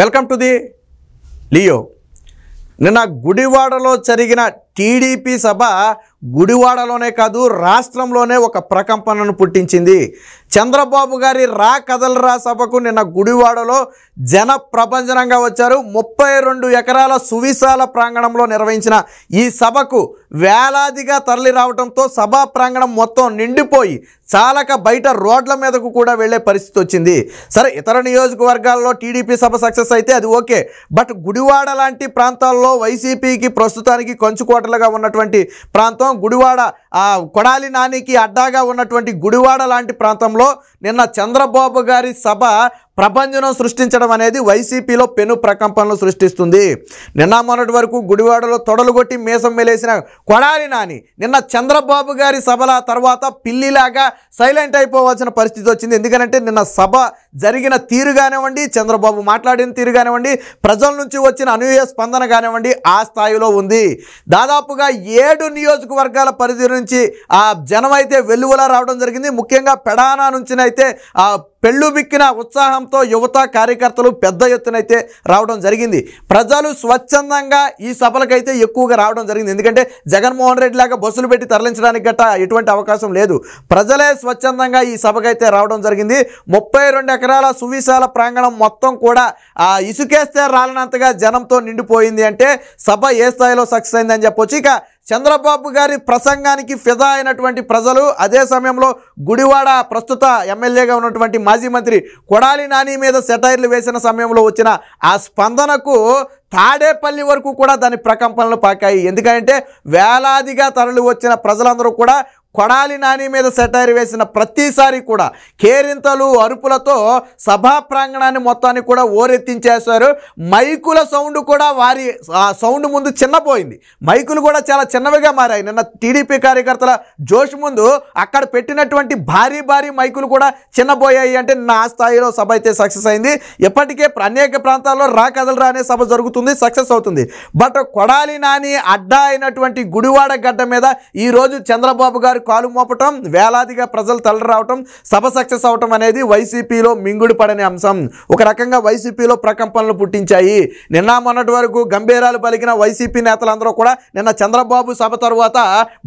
welcome to the Leo నిన్న గుడివాడలో జరిగిన టీడీపీ సభ గుడివాడలోనే కాదు రాష్ట్రంలోనే ఒక ప్రకంపనను పుట్టించింది చంద్రబాబు గారి రా కదలరా సభకు నిన్న గుడివాడలో జన ప్రభంజనంగా వచ్చారు ముప్పై రెండు ఎకరాల సువిశాల ప్రాంగణంలో నిర్వహించిన ఈ సభకు వేలాదిగా తరలి రావడంతో సభా ప్రాంగణం మొత్తం నిండిపోయి చాలక బయట రోడ్ల మీదకు కూడా వెళ్లే పరిస్థితి వచ్చింది సరే ఇతర నియోజకవర్గాల్లో టీడీపీ సభ సక్సెస్ అయితే అది ఓకే బట్ గుడివాడ లాంటి ప్రాంతాల్లో వైసీపీకి ప్రస్తుతానికి కంచుకోటలుగా ఉన్నటువంటి ప్రాంతం గుడివాడ కొడాలి నానికి అడ్డాగా ఉన్నటువంటి గుడివాడ లాంటి ప్రాంతంలో నిన్న చంద్రబాబు గారి సభ ప్రపంచం సృష్టించడం అనేది వైసీపీలో పెను ప్రకంపనలు సృష్టిస్తుంది నిన్న మొన్నటి వరకు గుడివాడలో తొడలుగొట్టి మీసం మేలేసిన కొడాలి నాని నిన్న చంద్రబాబు గారి సభల తర్వాత పిల్లిలాగా సైలెంట్ అయిపోవాల్సిన పరిస్థితి వచ్చింది ఎందుకంటే నిన్న సభ జరిగిన తీరు కానివ్వండి చంద్రబాబు మాట్లాడిన తీరు కానివ్వండి ప్రజల నుంచి వచ్చిన అనూహ్య స్పందన కానివ్వండి ఆ స్థాయిలో ఉంది దాదాపుగా ఏడు నియోజకవర్గాల పరిధి నుంచి ఆ జనం అయితే వెలువలా రావడం జరిగింది ముఖ్యంగా పెడానా నుంచి అయితే ఆ పెళ్ళు బిక్కిన ఉత్సాహంతో యువత కార్యకర్తలు పెద్ద ఎత్తునైతే రావడం జరిగింది ప్రజలు స్వచ్ఛందంగా ఈ సభలకైతే ఎక్కువగా రావడం జరిగింది ఎందుకంటే జగన్మోహన్ రెడ్డి లాగా బస్సులు పెట్టి తరలించడానికి గట్ట ఎటువంటి అవకాశం లేదు ప్రజలే స్వచ్ఛందంగా ఈ సభకైతే రావడం జరిగింది ముప్పై ఎకరాల సువిశాల ప్రాంగణం మొత్తం కూడా ఆ ఇసుకేస్తే రాలనంతగా జనంతో నిండిపోయింది అంటే సభ ఏ స్థాయిలో సక్సెస్ అయిందని చెప్పొచ్చు ఇక చంద్రబాబు గారి ప్రసంగానికి ఫిదా అయినటువంటి ప్రజలు అదే సమయంలో గుడివాడ ప్రస్తుత ఎమ్మెల్యేగా ఉన్నటువంటి మాజీ మంత్రి కొడాలి నాని మీద సెటైర్లు వేసిన సమయంలో వచ్చిన ఆ స్పందనకు తాడేపల్లి వరకు కూడా దాని ప్రకంపనలు పాకాయి ఎందుకంటే వేలాదిగా తరలి వచ్చిన ప్రజలందరూ కూడా కొడాలి నాని మీద సెటైర్ వేసిన ప్రతిసారి కూడా కేరింతలు అరుపులతో సభా ప్రాంగణాన్ని మొత్తాన్ని కూడా ఓరెత్తించేశారు మైకుల సౌండ్ కూడా వారి ఆ సౌండ్ ముందు చిన్నపోయింది మైకులు కూడా చాలా చిన్నవిగా మారాయి నిన్న టీడీపీ కార్యకర్తల జోష్ ముందు అక్కడ పెట్టినటువంటి భారీ భారీ మైకులు కూడా చిన్నపోయాయి అంటే నా స్థాయిలో సభ అయితే సక్సెస్ అయింది ఇప్పటికే అనేక ప్రాంతాల్లో రా కదలరా అనే సభ జరుగుతుంది సక్సెస్ అవుతుంది బట్ కొడాలి నాని అడ్డా అయినటువంటి గుడివాడ గడ్డ మీద ఈరోజు చంద్రబాబు గారు గారు కాలు మోపటం వేలాదిగా ప్రజలు తలరావటం సభ సక్సెస్ అవటం అనేది వైసీపీలో మింగుడు పడని అంశం ఒక రకంగా వైసీపీలో ప్రకంపనలు పుట్టించాయి నిన్న మొన్నటి వరకు గంభీరాలు పలికిన వైసీపీ నేతలందరూ కూడా నిన్న చంద్రబాబు సభ తరువాత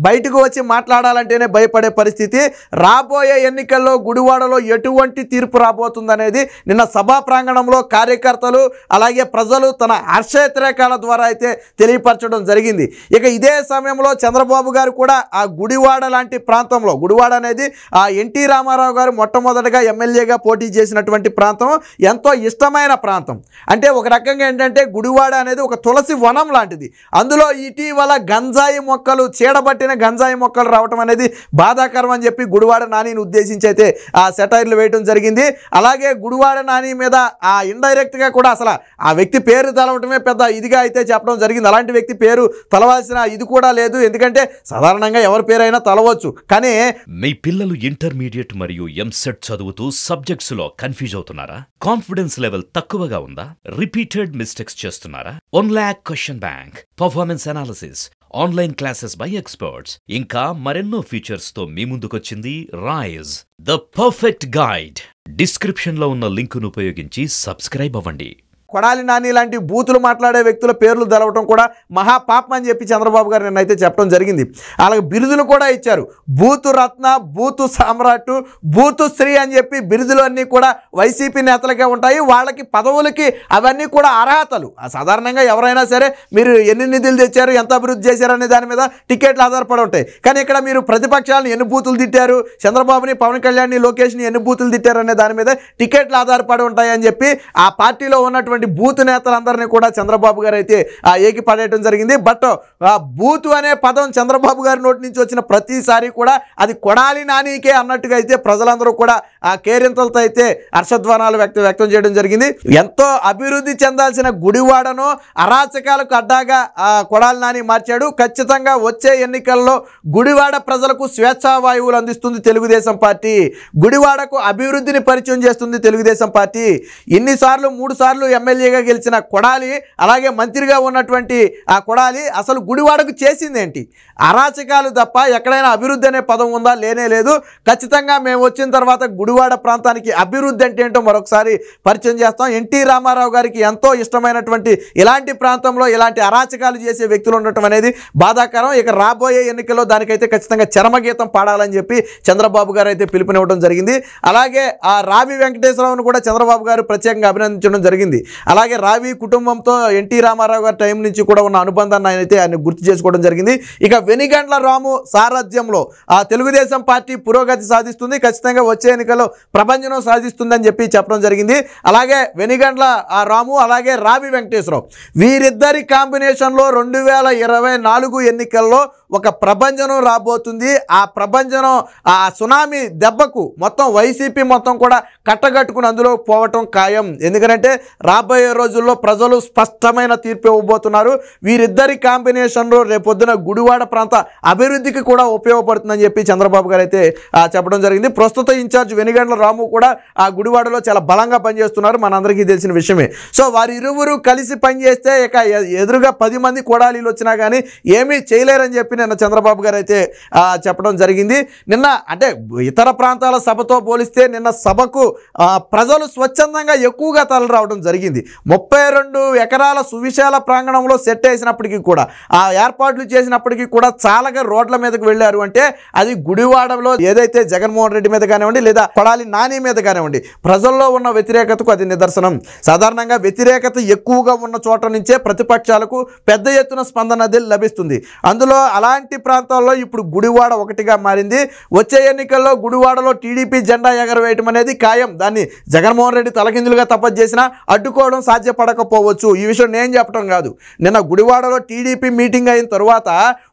బయటకు వచ్చి మాట్లాడాలంటేనే భయపడే పరిస్థితి రాబోయే ఎన్నికల్లో గుడివాడలో ఎటువంటి తీర్పు రాబోతుందనేది నిన్న సభా ప్రాంగణంలో కార్యకర్తలు అలాగే ప్రజలు తన హర్షేత్రేకాల ద్వారా అయితే తెలియపరచడం జరిగింది ఇక ఇదే సమయంలో చంద్రబాబు గారు కూడా ఆ గుడివాడ లాంటి ప్రాంతంలో గుడివాడ అనేది ఆ ఎన్టీ రామారావు గారు మొట్టమొదటగా ఎమ్మెల్యేగా పోటీ చేసినటువంటి ప్రాంతం ఎంతో ఇష్టమైన ప్రాంతం అంటే ఒక రకంగా ఏంటంటే గుడివాడ అనేది ఒక తులసి వనం లాంటిది అందులో ఇటీవల గంజాయి మొక్కలు చీడబట్టిన గంజాయి మొక్కలు రావటం అనేది బాధాకరం అని చెప్పి గుడివాడ నానిని ఉద్దేశించి అయితే ఆ సెటైర్లు వేయడం జరిగింది అలాగే గుడివాడ నాని మీద ఆ ఇండైరెక్ట్గా కూడా అసలు ఆ వ్యక్తి పేరు తలవటమే పెద్ద ఇదిగా అయితే చెప్పడం జరిగింది అలాంటి వ్యక్తి పేరు తలవాల్సిన ఇది కూడా లేదు ఎందుకంటే సాధారణంగా ఎవరి పేరైనా తలవచ్చు అనుకోవచ్చు కానీ మీ పిల్లలు ఇంటర్మీడియట్ మరియు ఎంసెట్ చదువుతూ సబ్జెక్ట్స్ లో కన్ఫ్యూజ్ అవుతున్నారా కాన్ఫిడెన్స్ లెవెల్ తక్కువగా ఉందా రిపీటెడ్ మిస్టేక్స్ చేస్తున్నారా one lakh question bank performance analysis online classes by experts ఇంకా మరెన్నో ఫీచర్స్తో మీ ముందుకొచ్చింది రాయజ్ ద పర్ఫెక్ట్ గైడ్ డిస్క్రిప్షన్లో ఉన్న లింకును ఉపయోగించి సబ్స్క్రైబ్ అవ్వండి కొడాలి నాని లాంటి బూతులు మాట్లాడే వ్యక్తుల పేర్లు తెలవటం కూడా మహాపాపం అని చెప్పి చంద్రబాబు గారు నిన్నైతే చెప్పడం జరిగింది అలాగే బిరుదులు కూడా ఇచ్చారు బూతు రత్న బూతు సామ్రాట్ బూతు స్త్రీ అని చెప్పి బిరుదులు అన్నీ కూడా వైసీపీ నేతలకే ఉంటాయి వాళ్ళకి పదవులకి అవన్నీ కూడా అర్హతలు సాధారణంగా ఎవరైనా సరే మీరు ఎన్ని నిధులు తెచ్చారు ఎంత అభివృద్ధి చేశారు అనే దాని మీద టికెట్లు ఆధారపడి ఉంటాయి కానీ ఇక్కడ మీరు ప్రతిపక్షాలను ఎన్ని బూతులు తిట్టారు చంద్రబాబుని పవన్ కళ్యాణ్ని లోకేష్ని ఎన్ని బూతులు తిట్టారు అనే దాని మీద టికెట్లు ఆధారపడి ఉంటాయని చెప్పి ఆ పార్టీలో ఉన్నటువంటి ఉన్నటువంటి బూత్ నేతలందరినీ కూడా చంద్రబాబు గారు అయితే ఏకి పడేయడం జరిగింది బట్ ఆ బూతు అనే పదం చంద్రబాబు గారి నోటి నుంచి వచ్చిన ప్రతిసారి కూడా అది కొడాలి నానికే అన్నట్టుగా అయితే ప్రజలందరూ కూడా ఆ కేరింతలతో అయితే హర్షధ్వానాలు వ్యక్త వ్యక్తం చేయడం జరిగింది ఎంతో అభివృద్ధి చెందాల్సిన గుడివాడను అరాచకాలకు అడ్డాగా ఆ కొడాలి నాని మార్చాడు ఖచ్చితంగా వచ్చే ఎన్నికల్లో గుడివాడ ప్రజలకు స్వేచ్ఛావాయువులు అందిస్తుంది తెలుగుదేశం పార్టీ గుడివాడకు అభివృద్ధిని పరిచయం చేస్తుంది తెలుగుదేశం పార్టీ ఇన్నిసార్లు మూడు సార్లు ఎమ్మెల్యే ఎమ్మెల్యేగా గెలిచిన కొడాలి అలాగే మంత్రిగా ఉన్నటువంటి ఆ కొడాలి అసలు గుడివాడకు చేసిందేంటి అరాచకాలు తప్ప ఎక్కడైనా అభివృద్ధి అనే పదం ఉందా లేనే లేదు ఖచ్చితంగా మేము వచ్చిన తర్వాత గుడివాడ ప్రాంతానికి అభివృద్ధి అంటే ఏంటో మరొకసారి పరిచయం చేస్తాం ఎన్టీ రామారావు గారికి ఎంతో ఇష్టమైనటువంటి ఇలాంటి ప్రాంతంలో ఇలాంటి అరాచకాలు చేసే వ్యక్తులు ఉండటం అనేది బాధాకరం ఇక రాబోయే ఎన్నికల్లో దానికైతే ఖచ్చితంగా చరమగీతం పాడాలని చెప్పి చంద్రబాబు గారు అయితే పిలుపునివ్వడం జరిగింది అలాగే ఆ రావి వెంకటేశ్వరరావును కూడా చంద్రబాబు గారు ప్రత్యేకంగా అభినందించడం జరిగింది అలాగే రావి కుటుంబంతో ఎన్టీ రామారావు గారి టైం నుంచి కూడా ఉన్న అనుబంధాన్ని ఆయనైతే ఆయన గుర్తు చేసుకోవడం జరిగింది ఇక వెనిగండ్ల రాము సారథ్యంలో ఆ తెలుగుదేశం పార్టీ పురోగతి సాధిస్తుంది ఖచ్చితంగా వచ్చే ఎన్నికల్లో సాధిస్తుంది అని చెప్పి చెప్పడం జరిగింది అలాగే వెనిగండ్ల ఆ రాము అలాగే రావి వెంకటేశ్వరరావు వీరిద్దరి కాంబినేషన్లో రెండు వేల ఇరవై నాలుగు ఎన్నికల్లో ఒక ప్రభంజనం రాబోతుంది ఆ ప్రభంజనం ఆ సునామీ దెబ్బకు మొత్తం వైసీపీ మొత్తం కూడా కట్టగట్టుకుని అందులో పోవటం ఖాయం ఎందుకంటే రా రాబోయే రోజుల్లో ప్రజలు స్పష్టమైన తీర్పు ఇవ్వబోతున్నారు వీరిద్దరి కాంబినేషన్లో రేపొద్దున గుడివాడ ప్రాంత అభివృద్ధికి కూడా ఉపయోగపడుతుందని చెప్పి చంద్రబాబు గారు అయితే చెప్పడం జరిగింది ప్రస్తుత ఇన్ఛార్జ్ వెనుగండ్ల రాము కూడా ఆ గుడివాడలో చాలా బలంగా పనిచేస్తున్నారు మనందరికీ తెలిసిన విషయమే సో వారి ఇరువురు కలిసి పనిచేస్తే ఇక ఎదురుగా పది మంది కొడాలీలు వచ్చినా కానీ ఏమీ చేయలేరని చెప్పి నిన్న చంద్రబాబు గారు అయితే చెప్పడం జరిగింది నిన్న అంటే ఇతర ప్రాంతాల సభతో పోలిస్తే నిన్న సభకు ప్రజలు స్వచ్ఛందంగా ఎక్కువగా తలరావడం రావడం జరిగింది జరిగింది ముప్పై రెండు ఎకరాల సువిశాల ప్రాంగణంలో సెట్ వేసినప్పటికీ కూడా ఆ ఏర్పాట్లు చేసినప్పటికీ కూడా చాలాగా రోడ్ల మీదకు వెళ్ళారు అంటే అది గుడివాడలో ఏదైతే జగన్మోహన్ రెడ్డి మీద కానివ్వండి లేదా కొడాలి నాని మీద కానివ్వండి ప్రజల్లో ఉన్న వ్యతిరేకతకు అది నిదర్శనం సాధారణంగా వ్యతిరేకత ఎక్కువగా ఉన్న చోట నుంచే ప్రతిపక్షాలకు పెద్ద ఎత్తున స్పందన లభిస్తుంది అందులో అలాంటి ప్రాంతాల్లో ఇప్పుడు గుడివాడ ఒకటిగా మారింది వచ్చే ఎన్నికల్లో గుడివాడలో టీడీపీ జెండా ఎగరవేయటం అనేది ఖాయం దాన్ని జగన్మోహన్ రెడ్డి తలకిందులుగా తపస్సు చేసినా అడ్డుకో ఎన్నుకోవడం సాధ్యపడకపోవచ్చు ఈ విషయం నేను చెప్పడం కాదు నిన్న గుడివాడలో టీడీపీ మీటింగ్ అయిన తరువాత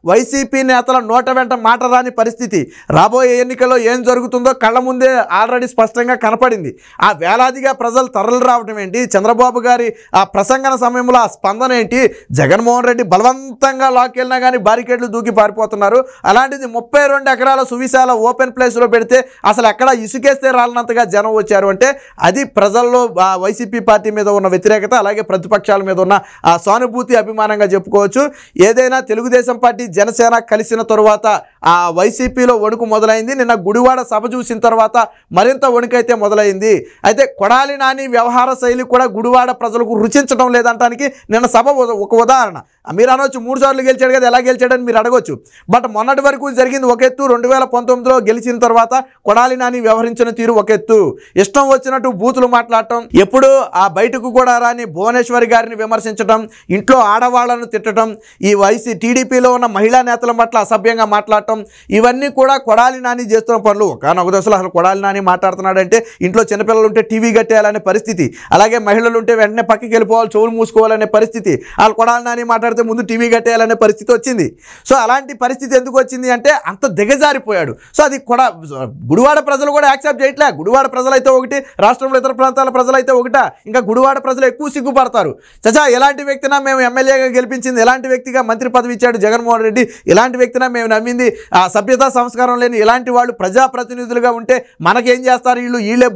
వైసీపీ నేతల నోట వెంట మాట రాని పరిస్థితి రాబోయే ఎన్నికల్లో ఏం జరుగుతుందో కళ్ళ ముందే ఆల్రెడీ స్పష్టంగా కనపడింది ఆ వేలాదిగా ప్రజలు తరలి రావడం ఏంటి చంద్రబాబు గారి ఆ ప్రసంగన సమయంలో ఆ స్పందన ఏంటి జగన్మోహన్ రెడ్డి బలవంతంగా లాక్కెళ్ళినా కానీ బారికేడ్లు దూకి పారిపోతున్నారు అలాంటిది ముప్పై రెండు ఎకరాల సువిశాల ఓపెన్ ప్లేస్లో పెడితే అసలు ఎక్కడ ఇసుకేస్తే రాలినంతగా జనం వచ్చారు అంటే అది ప్రజల్లో వైసీపీ పార్టీ మీద ఉన్న ఉన్న వ్యతిరేకత అలాగే ప్రతిపక్షాల మీద ఉన్న ఆ సానుభూతి అభిమానంగా చెప్పుకోవచ్చు ఏదైనా తెలుగుదేశం పార్టీ జనసేన కలిసిన తరువాత ఆ వైసీపీలో వణుకు మొదలైంది నిన్న గుడివాడ సభ చూసిన తర్వాత మరింత వణుకు అయితే మొదలైంది అయితే కొడాలి నాని వ్యవహార శైలి కూడా గుడివాడ ప్రజలకు రుచించడం లేదంటానికి నిన్న సభ ఒక ఉదాహరణ మీరు అనవచ్చు మూడు సార్లు గెలిచాడు కదా ఎలా గెలిచాడని మీరు అడగొచ్చు బట్ మొన్నటి వరకు జరిగింది ఒక ఎత్తు రెండు వేల పంతొమ్మిదిలో గెలిచిన తర్వాత కొడాలి నాని వ్యవహరించిన తీరు ఒక ఎత్తు ఇష్టం వచ్చినట్టు బూతులు మాట్లాడటం ఎప్పుడు ఆ బయటకు కూడా రాని భువనేశ్వరి గారిని విమర్శించడం ఇంట్లో ఆడవాళ్లను తిట్టడం ఈ వైసీ టీడీపీలో ఉన్న మహిళా నేతల పట్ల అసభ్యంగా మాట్లాడటం ఇవన్నీ కూడా కొడాలి నాని చేస్తున్న పనులు ఒకనొక దశలో అసలు కొడాలి నాని మాట్లాడుతున్నాడంటే ఇంట్లో చిన్నపిల్లలు ఉంటే టీవీ కట్టేయాలనే పరిస్థితి అలాగే మహిళలు ఉంటే వెంటనే పక్కకి వెళ్ళిపోవాలి చెవులు మూసుకోవాలనే పరిస్థితి వాళ్ళు కొడాలి నాని మాట్లాడితే ముందు టీవీ కట్టేయాలనే పరిస్థితి వచ్చింది సో అలాంటి పరిస్థితి ఎందుకు వచ్చింది అంటే అంత దిగజారిపోయాడు సో అది కొడ గుడివాడ ప్రజలు కూడా యాక్సెప్ట్ చేయట్లే గుడివాడ ప్రజలైతే ఒకటి రాష్ట్రంలో ఇతర ప్రాంతాల ప్రజలైతే ఒకట ఇంకా గుడివాడ ప్రజలు ఎక్కువ సిగ్గుపడతారు చచా ఎలాంటి వ్యక్తినా మేము ఎమ్మెల్యేగా గెలిపించింది ఎలాంటి వ్యక్తిగా మంత్రి పదవి ఇచ్చాడు జగన్మోహన్ రెడ్డి ఎలాంటి వ్యక్తినా మేము నమ్మింది ఆ సభ్యతా సంస్కారం లేని ఇలాంటి వాళ్ళు ప్రజాప్రతినిధులుగా ఉంటే మనకేం చేస్తారు వీళ్ళు వీళ్ళే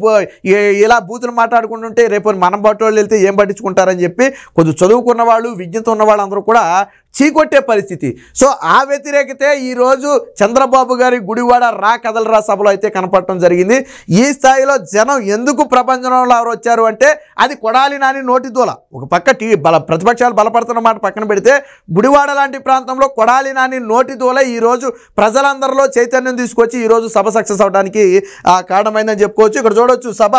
ఇలా బూతులు మాట్లాడుకుంటుంటే రేపు మనం వాళ్ళు వెళ్తే ఏం పట్టించుకుంటారని చెప్పి కొంచెం చదువుకున్న వాళ్ళు విజ్ఞత ఉన్న వాళ్ళందరూ కూడా చీకొట్టే పరిస్థితి సో ఆ వ్యతిరేకత ఈరోజు చంద్రబాబు గారి గుడివాడ రా కదలరా సభలో అయితే కనపడటం జరిగింది ఈ స్థాయిలో జనం ఎందుకు ప్రపంచంలో వచ్చారు అంటే అది కొడాలి నాని నోటి దూల ఒక పక్క టీ బల ప్రతిపక్షాలు బలపడుతున్న మాట పక్కన పెడితే గుడివాడ లాంటి ప్రాంతంలో కొడాలి నాని నోటి దూల ఈరోజు ప్రజలందరిలో చైతన్యం తీసుకొచ్చి ఈరోజు సభ సక్సెస్ అవడానికి కారణమైందని చెప్పుకోవచ్చు ఇక్కడ చూడొచ్చు సభ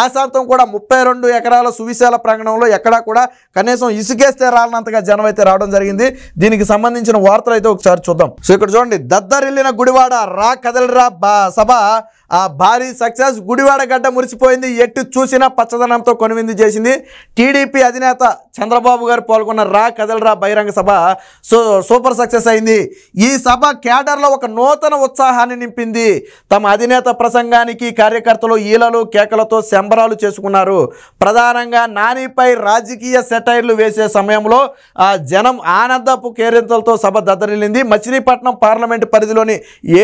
ఆ కూడా ముప్పై రెండు ఎకరాల సువిశాల ప్రాంగణంలో ఎక్కడా కూడా కనీసం ఇసుకేస్తే రాలనంతగా జనం అయితే రావడం జరిగింది దీనికి సంబంధించిన వార్తలు అయితే ఒకసారి చూద్దాం సో ఇక్కడ చూడండి దద్దరిల్లిన గుడివాడ రా కదలరా సభ ఆ భారీ సక్సెస్ గుడివాడ గడ్డ మురిసిపోయింది ఎట్టు చూసినా పచ్చదనంతో కొనువిందు చేసింది టీడీపీ అధినేత చంద్రబాబు గారు పాల్గొన్న రా కదలరా బహిరంగ సభ సూపర్ సక్సెస్ అయింది ఈ సభ కేడర్లో ఒక నూతన ఉత్సాహాన్ని నింపింది తమ అధినేత ప్రసంగానికి కార్యకర్తలు ఈలలు కేకలతో సంబరాలు చేసుకున్నారు ప్రధానంగా నానిపై రాజకీయ సెటైర్లు వేసే సమయంలో ఆ జనం ఆనందపు కేరింతలతో సభ దద్దరిల్లింది మచిలీపట్నం పార్లమెంటు పరిధిలోని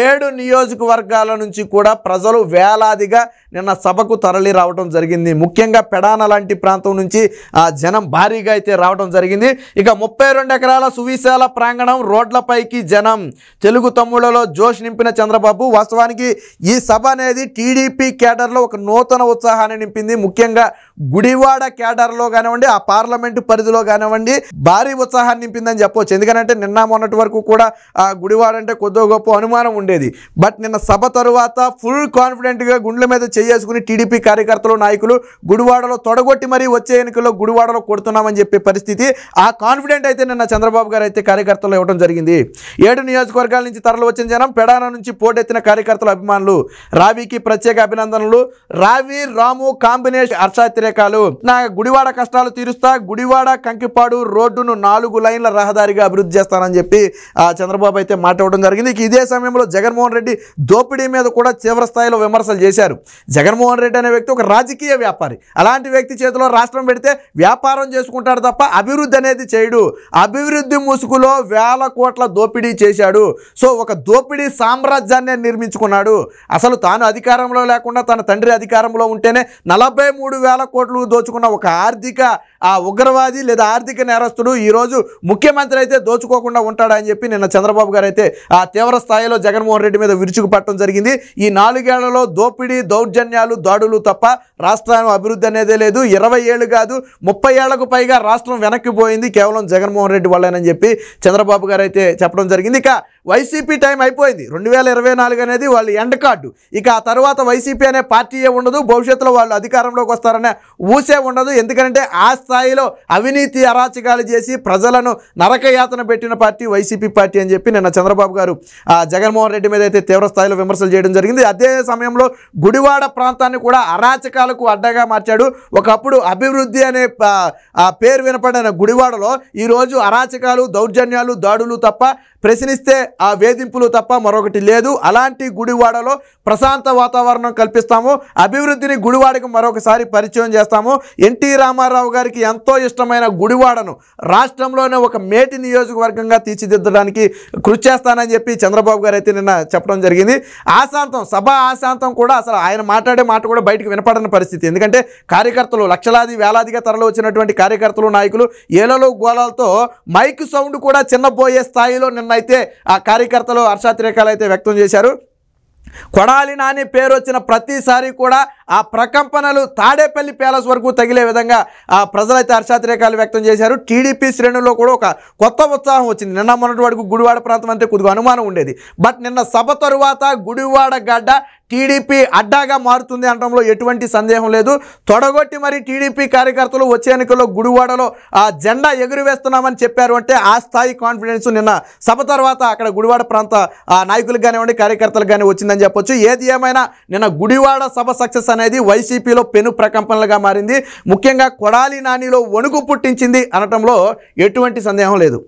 ఏడు నియోజకవర్గాల నుంచి కూడా ప్రజలు వేలాదిగా నిన్న సభకు తరలి రావడం జరిగింది ముఖ్యంగా పెడాన లాంటి ప్రాంతం నుంచి ఆ జనం భారీగా అయితే రావడం జరిగింది ఇక ముప్పై ఎకరాల సువిశాల ప్రాంగణం రోడ్లపైకి జనం తెలుగు తమ్ముళ్లలో జోష్ నింపిన చంద్రబాబు వాస్తవానికి ఈ సభ అనేది టీడీపీ కేడర్లో ఒక నూతన ఉత్సాహాన్ని నింపింది ముఖ్యంగా గుడివాడ కేడర్లో కానివ్వండి ఆ పార్లమెంటు పరిధిలో కానివ్వండి భారీ ఉత్సాహాన్ని నింపిందని చెప్పవచ్చు ఎందుకంటే నిన్న మొన్నటి వరకు కూడా ఆ గుడివాడ అంటే కొద్దో గొప్ప అనుమానం ఉండేది బట్ నిన్న సభ తరువాత ఫుల్ కాన్ఫిడెంట్గా గుండెల మీద చేసుకుని టీడీపీ కార్యకర్తలు నాయకులు గుడివాడలో తొడగొట్టి మరీ వచ్చే ఎన్నికల్లో గుడివాడలో కొడుతున్నామని చెప్పే పరిస్థితి ఆ కాన్ఫిడెంట్ అయితే నిన్న చంద్రబాబు గారు అయితే కార్యకర్తలు ఇవ్వడం జరిగింది ఏడు నియోజకవర్గాల నుంచి తరలి వచ్చిన జనం పెడాన నుంచి పోటెత్తిన కార్యకర్తల అభిమానులు రావికి ప్రత్యేక అభినందనలు రావి రాము కాంబినేషన్ హర్షాత్రి వ్యతిరేకాలు నా గుడివాడ కష్టాలు తీరుస్తా గుడివాడ కంకిపాడు రోడ్డును నాలుగు లైన్ల రహదారిగా అభివృద్ధి చేస్తానని చెప్పి చంద్రబాబు అయితే మాట ఇవ్వడం జరిగింది ఇదే సమయంలో జగన్మోహన్ రెడ్డి దోపిడీ మీద కూడా తీవ్ర స్థాయిలో విమర్శలు చేశారు జగన్మోహన్ రెడ్డి అనే వ్యక్తి ఒక రాజకీయ వ్యాపారి అలాంటి వ్యక్తి చేతిలో రాష్ట్రం పెడితే వ్యాపారం చేసుకుంటాడు తప్ప అభివృద్ధి అనేది చేయడు అభివృద్ధి ముసుగులో వేల కోట్ల దోపిడీ చేశాడు సో ఒక దోపిడీ సామ్రాజ్యాన్ని నిర్మించుకున్నాడు అసలు తాను అధికారంలో లేకుండా తన తండ్రి అధికారంలో ఉంటేనే నలభై మూడు వేల కోట్లు దోచుకున్న ఒక ఆర్థిక ఆ ఉగ్రవాది లేదా ఆర్థిక నేరస్తుడు ఈరోజు ముఖ్యమంత్రి అయితే దోచుకోకుండా ఉంటాడని చెప్పి నిన్న చంద్రబాబు గారు అయితే ఆ తీవ్ర స్థాయిలో జగన్మోహన్ రెడ్డి మీద విరుచుకుపట్టడం జరిగింది ఈ నాలుగేళ్లలో దోపిడీ దౌర్జన్యాలు దాడులు తప్ప రాష్ట్రానికి అభివృద్ధి అనేదే లేదు ఇరవై ఏళ్ళు కాదు ముప్పై ఏళ్లకు పైగా రాష్ట్రం వెనక్కి పోయింది కేవలం జగన్మోహన్ రెడ్డి వల్లేనని చెప్పి చంద్రబాబు గారు అయితే చెప్పడం జరిగింది ఇక వైసీపీ టైం అయిపోయింది రెండు వేల ఇరవై నాలుగు అనేది వాళ్ళు ఎండ్ కార్డు ఇక ఆ తర్వాత వైసీపీ అనే పార్టీయే ఉండదు భవిష్యత్తులో వాళ్ళు అధికారంలోకి వస్తారనే ఊసే ఉండదు ఎందుకంటే ఆ స్థాయిలో అవినీతి అరాచకాలు చేసి ప్రజలను నరకయాతన పెట్టిన పార్టీ వైసీపీ పార్టీ అని చెప్పి నిన్న చంద్రబాబు గారు జగన్మోహన్ రెడ్డి మీద అయితే తీవ్ర స్థాయిలో విమర్శలు చేయడం జరిగింది అదే సమయంలో గుడివాడ ప్రాంతాన్ని కూడా అరాచకాలకు అడ్డగా మార్చాడు ఒకప్పుడు అభివృద్ధి అనే పేరు వినపడిన గుడివాడలో ఈరోజు అరాచకాలు దౌర్జన్యాలు దాడులు తప్ప ప్రశ్నిస్తే ఆ వేధింపులు తప్ప మరొకటి లేదు అలాంటి గుడివాడలో ప్రశాంత వాతావరణం కల్పిస్తాము అభివృద్ధిని గుడివాడకు మరొకసారి పరిచయం ప్రయత్నం చేస్తాము ఎన్టీ రామారావు గారికి ఎంతో ఇష్టమైన గుడివాడను రాష్ట్రంలోనే ఒక మేటి నియోజకవర్గంగా తీర్చిదిద్దడానికి కృషి చేస్తానని చెప్పి చంద్రబాబు గారు అయితే నిన్న చెప్పడం జరిగింది ఆశాంతం సభ ఆశాంతం కూడా అసలు ఆయన మాట్లాడే మాట కూడా బయటకు వినపడని పరిస్థితి ఎందుకంటే కార్యకర్తలు లక్షలాది వేలాదిగా తరలి వచ్చినటువంటి కార్యకర్తలు నాయకులు ఏలలో గోళాలతో మైక్ సౌండ్ కూడా చిన్నపోయే స్థాయిలో నిన్నైతే ఆ కార్యకర్తలు హర్షాతిరేకాలు అయితే వ్యక్తం చేశారు కొడాలి నాని పేరు వచ్చిన ప్రతిసారి కూడా ఆ ప్రకంపనలు తాడేపల్లి ప్యాలెస్ వరకు తగిలే విధంగా ఆ ప్రజలైతే హర్షాతిరేకాలు వ్యక్తం చేశారు టీడీపీ శ్రేణుల్లో కూడా ఒక కొత్త ఉత్సాహం వచ్చింది నిన్న మొన్నటి వరకు గుడివాడ ప్రాంతం అంటే కొద్దిగా అనుమానం ఉండేది బట్ నిన్న సభ తరువాత గుడివాడ గడ్డ టీడీపీ అడ్డాగా మారుతుంది అనడంలో ఎటువంటి సందేహం లేదు తొడగొట్టి మరి టీడీపీ కార్యకర్తలు వచ్చే ఎన్నికల్లో గుడివాడలో ఆ జెండా ఎగురవేస్తున్నామని చెప్పారు అంటే ఆ స్థాయి కాన్ఫిడెన్స్ నిన్న సభ తర్వాత అక్కడ గుడివాడ ప్రాంత నాయకులకు కానివ్వండి కార్యకర్తలకు కానీ వచ్చిందని చెప్పొచ్చు ఏది ఏమైనా నిన్న గుడివాడ సభ సక్సెస్ అనేది వైసీపీలో పెను ప్రకంపనలుగా మారింది ముఖ్యంగా కొడాలి నానిలో వణుకు పుట్టించింది అనటంలో ఎటువంటి సందేహం లేదు